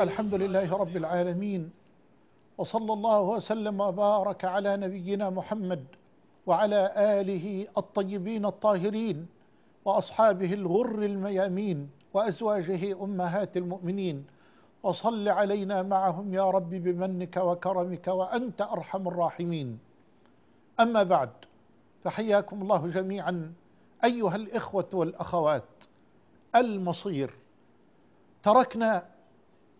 الحمد لله رب العالمين وصلى الله وسلم وبارك على نبينا محمد وعلى آله الطيبين الطاهرين وأصحابه الغر الميامين وأزواجه أمهات المؤمنين وصل علينا معهم يا رب بمنك وكرمك وأنت أرحم الراحمين أما بعد فحياكم الله جميعا أيها الإخوة والأخوات المصير تركنا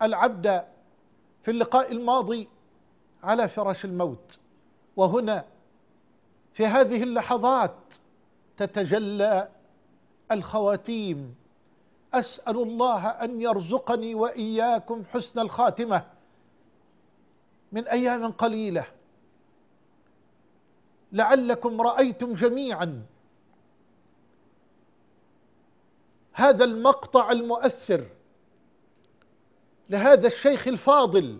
العبد في اللقاء الماضي على فراش الموت وهنا في هذه اللحظات تتجلى الخواتيم اسال الله ان يرزقني واياكم حسن الخاتمه من ايام قليله لعلكم رايتم جميعا هذا المقطع المؤثر لهذا الشيخ الفاضل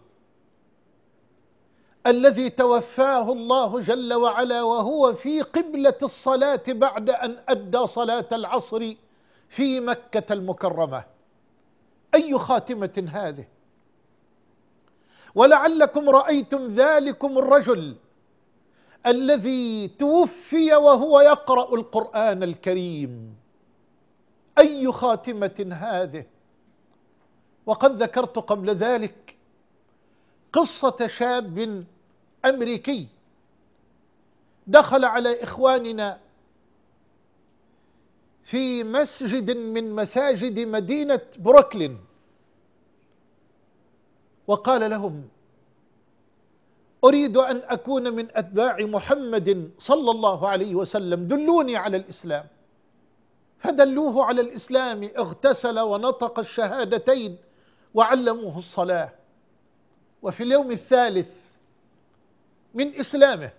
الذي توفاه الله جل وعلا وهو في قبلة الصلاة بعد أن أدى صلاة العصر في مكة المكرمة أي خاتمة هذه ولعلكم رأيتم ذلكم الرجل الذي توفي وهو يقرأ القرآن الكريم أي خاتمة هذه وقد ذكرت قبل ذلك قصة شاب أمريكي دخل على إخواننا في مسجد من مساجد مدينة بروكلين وقال لهم أريد أن أكون من أتباع محمد صلى الله عليه وسلم دلوني على الإسلام فدلوه على الإسلام اغتسل ونطق الشهادتين وعلموه الصلاة وفي اليوم الثالث من إسلامه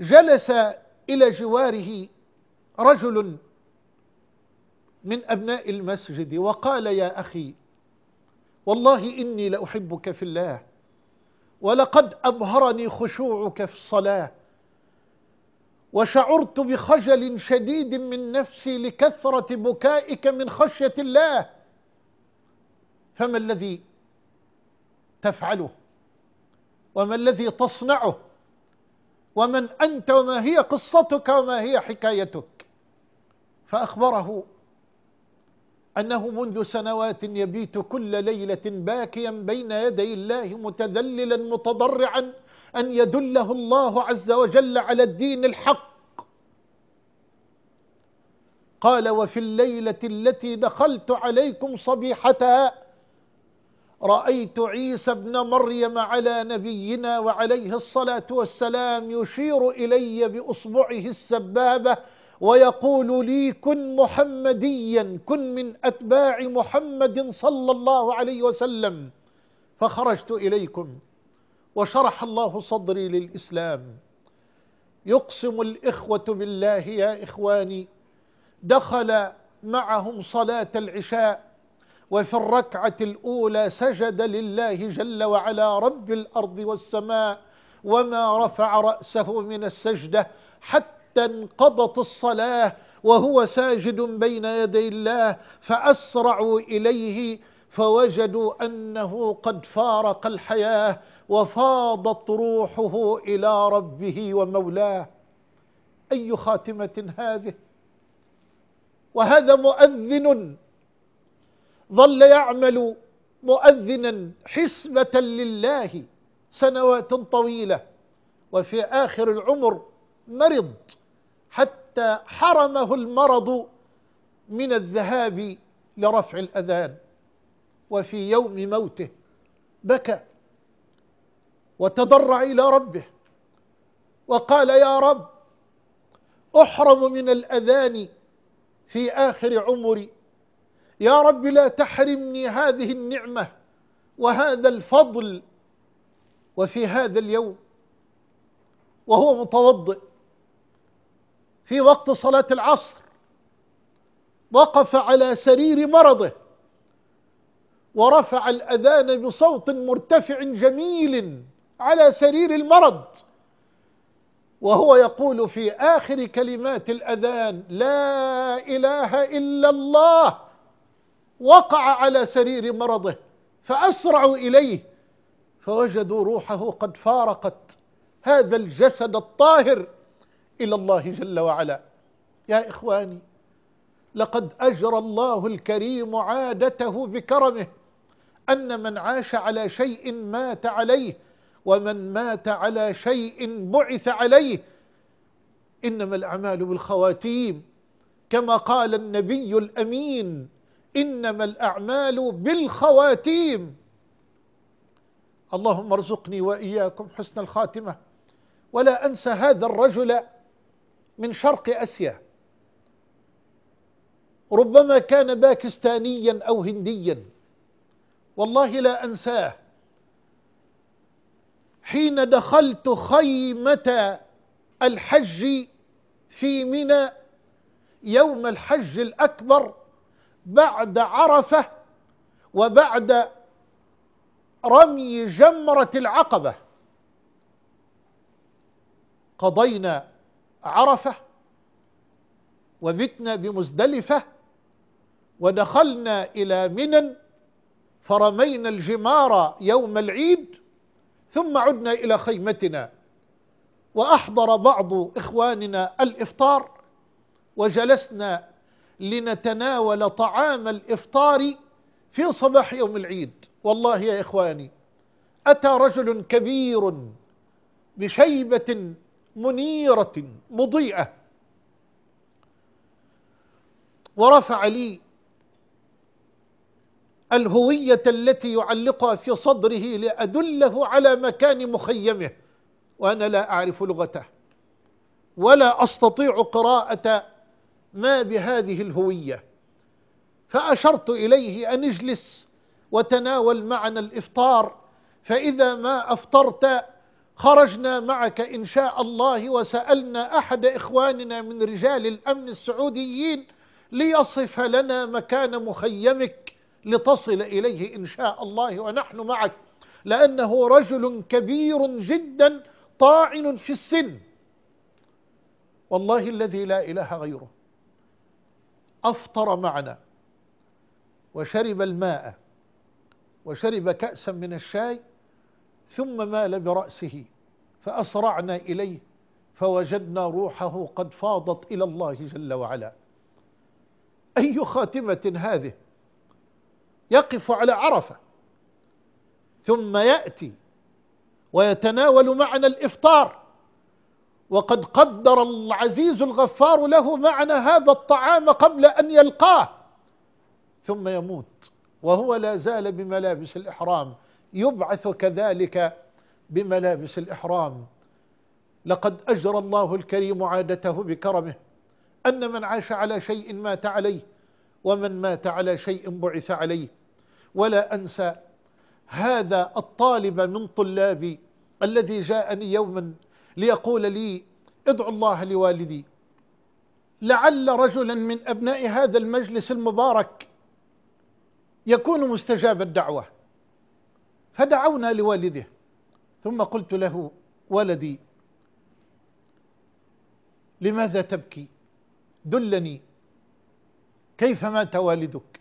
جلس إلى جواره رجل من أبناء المسجد وقال يا أخي والله إني لأحبك في الله ولقد أبهرني خشوعك في الصلاة وشعرت بخجل شديد من نفسي لكثرة بكائك من خشية الله فما الذي تفعله وما الذي تصنعه ومن انت وما هي قصتك وما هي حكايتك فاخبره انه منذ سنوات يبيت كل ليله باكيا بين يدي الله متذللا متضرعا ان يدله الله عز وجل على الدين الحق قال وفي الليله التي دخلت عليكم صبيحتها رأيت عيسى ابن مريم على نبينا وعليه الصلاة والسلام يشير إلي بأصبعه السبابة ويقول لي كن محمديا كن من أتباع محمد صلى الله عليه وسلم فخرجت إليكم وشرح الله صدري للإسلام يقسم الإخوة بالله يا إخواني دخل معهم صلاة العشاء وفي الركعة الأولى سجد لله جل وعلا رب الأرض والسماء وما رفع رأسه من السجدة حتى انقضت الصلاة وهو ساجد بين يدي الله فأسرعوا إليه فوجدوا أنه قد فارق الحياة وفاضت روحه إلى ربه ومولاه أي خاتمة هذه وهذا مؤذن ظل يعمل مؤذنا حسبة لله سنوات طويلة وفي آخر العمر مرض حتى حرمه المرض من الذهاب لرفع الأذان وفي يوم موته بكى وتضرع إلى ربه وقال يا رب أحرم من الأذان في آخر عمري يا رب لا تحرمني هذه النعمة وهذا الفضل وفي هذا اليوم وهو متوضئ في وقت صلاة العصر وقف على سرير مرضه ورفع الأذان بصوت مرتفع جميل على سرير المرض وهو يقول في آخر كلمات الأذان لا إله إلا الله وقع على سرير مرضه فاسرعوا اليه فوجدوا روحه قد فارقت هذا الجسد الطاهر الى الله جل وعلا يا اخواني لقد اجرى الله الكريم عادته بكرمه ان من عاش على شيء مات عليه ومن مات على شيء بعث عليه انما الاعمال بالخواتيم كما قال النبي الامين إنما الأعمال بالخواتيم اللهم ارزقني وإياكم حسن الخاتمة ولا أنسى هذا الرجل من شرق أسيا ربما كان باكستانيا أو هنديا والله لا أنساه حين دخلت خيمة الحج في منى يوم الحج الأكبر بعد عرفه وبعد رمي جمره العقبه قضينا عرفه وبتنا بمزدلفه ودخلنا الى منى فرمينا الجمار يوم العيد ثم عدنا الى خيمتنا واحضر بعض اخواننا الافطار وجلسنا لنتناول طعام الافطار في صباح يوم العيد والله يا اخواني اتى رجل كبير بشيبه منيره مضيئه ورفع لي الهويه التي يعلقها في صدره لادله على مكان مخيمه وانا لا اعرف لغته ولا استطيع قراءه ما بهذه الهوية فأشرت إليه أن اجلس وتناول معنا الإفطار فإذا ما أفطرت خرجنا معك إن شاء الله وسألنا أحد إخواننا من رجال الأمن السعوديين ليصف لنا مكان مخيمك لتصل إليه إن شاء الله ونحن معك لأنه رجل كبير جدا طاعن في السن والله الذي لا إله غيره أفطر معنا وشرب الماء وشرب كأسا من الشاي ثم مال برأسه فأسرعنا إليه فوجدنا روحه قد فاضت إلى الله جل وعلا أي خاتمة هذه يقف على عرفة ثم يأتي ويتناول معنا الإفطار وقد قدر العزيز الغفار له معنى هذا الطعام قبل أن يلقاه ثم يموت وهو لا زال بملابس الإحرام يبعث كذلك بملابس الإحرام لقد أجرى الله الكريم عادته بكرمه أن من عاش على شيء مات عليه ومن مات على شيء بعث عليه ولا أنسى هذا الطالب من طلابي الذي جاءني يوما ليقول لي ادعو الله لوالدي لعل رجلا من أبناء هذا المجلس المبارك يكون مستجاب الدعوة فدعونا لوالده ثم قلت له ولدي لماذا تبكي دلني كيف مات والدك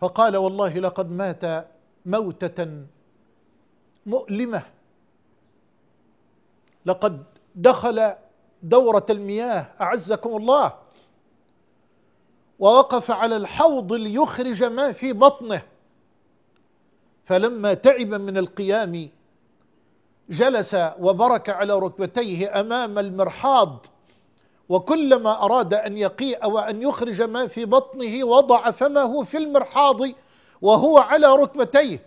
فقال والله لقد مات موتة مؤلمة لقد دخل دورة المياه أعزكم الله ووقف على الحوض ليخرج ما في بطنه فلما تعب من القيام جلس وبرك على ركبتيه أمام المرحاض وكلما أراد أن يقيء وأن يخرج ما في بطنه وضع فمه في المرحاض وهو على ركبتيه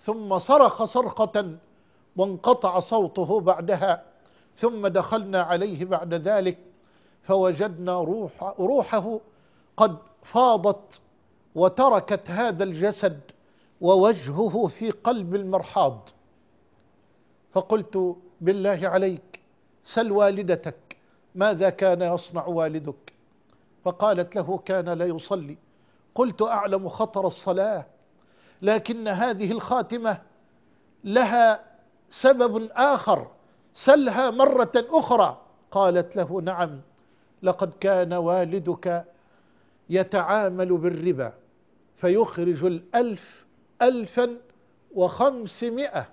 ثم صرخ صرخة وانقطع صوته بعدها ثم دخلنا عليه بعد ذلك فوجدنا روح روحه قد فاضت وتركت هذا الجسد ووجهه في قلب المرحاض فقلت بالله عليك سل والدتك ماذا كان يصنع والدك فقالت له كان لا يصلي قلت اعلم خطر الصلاه لكن هذه الخاتمه لها سبب اخر سلها مرة أخرى قالت له نعم لقد كان والدك يتعامل بالربا فيخرج الألف ألفا وخمسمائة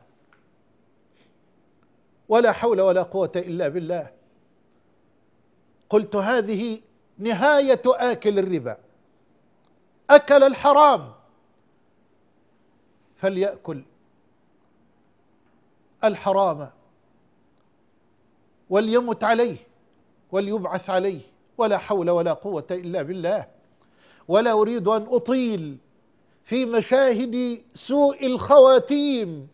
ولا حول ولا قوة إلا بالله قلت هذه نهاية آكل الربا أكل الحرام فليأكل الحرام وليمت عليه وليبعث عليه ولا حول ولا قوة إلا بالله ولا أريد أن أطيل في مشاهد سوء الخواتيم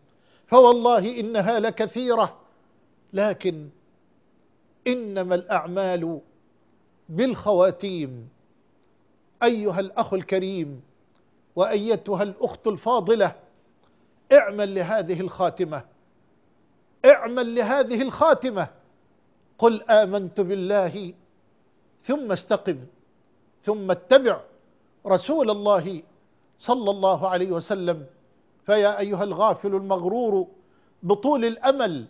فوالله إنها لكثيرة لكن إنما الأعمال بالخواتيم أيها الأخ الكريم وأيتها الأخت الفاضلة اعمل لهذه الخاتمة اعمل لهذه الخاتمة قل آمنت بالله ثم استقم ثم اتبع رسول الله صلى الله عليه وسلم فيا أيها الغافل المغرور بطول الأمل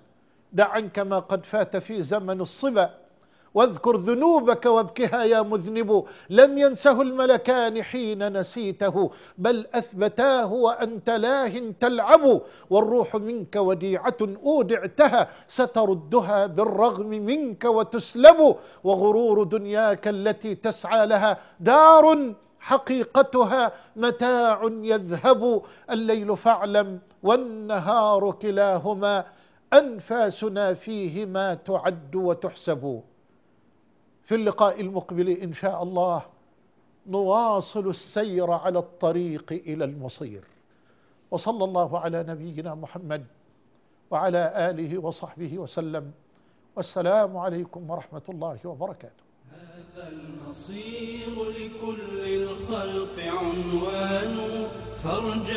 دع عنك ما قد فات في زمن الصبا واذكر ذنوبك وابكها يا مذنب لم ينسه الملكان حين نسيته بل أثبتاه وأنت لاه تلعب والروح منك وديعة أودعتها ستردها بالرغم منك وتسلب وغرور دنياك التي تسعى لها دار حقيقتها متاع يذهب الليل فاعلم والنهار كلاهما أنفاسنا فيهما تعد وتحسب في اللقاء المقبل ان شاء الله نواصل السير على الطريق الى المصير وصلى الله على نبينا محمد وعلى اله وصحبه وسلم والسلام عليكم ورحمه الله وبركاته هذا المصير لكل الخلق عنوان فارجع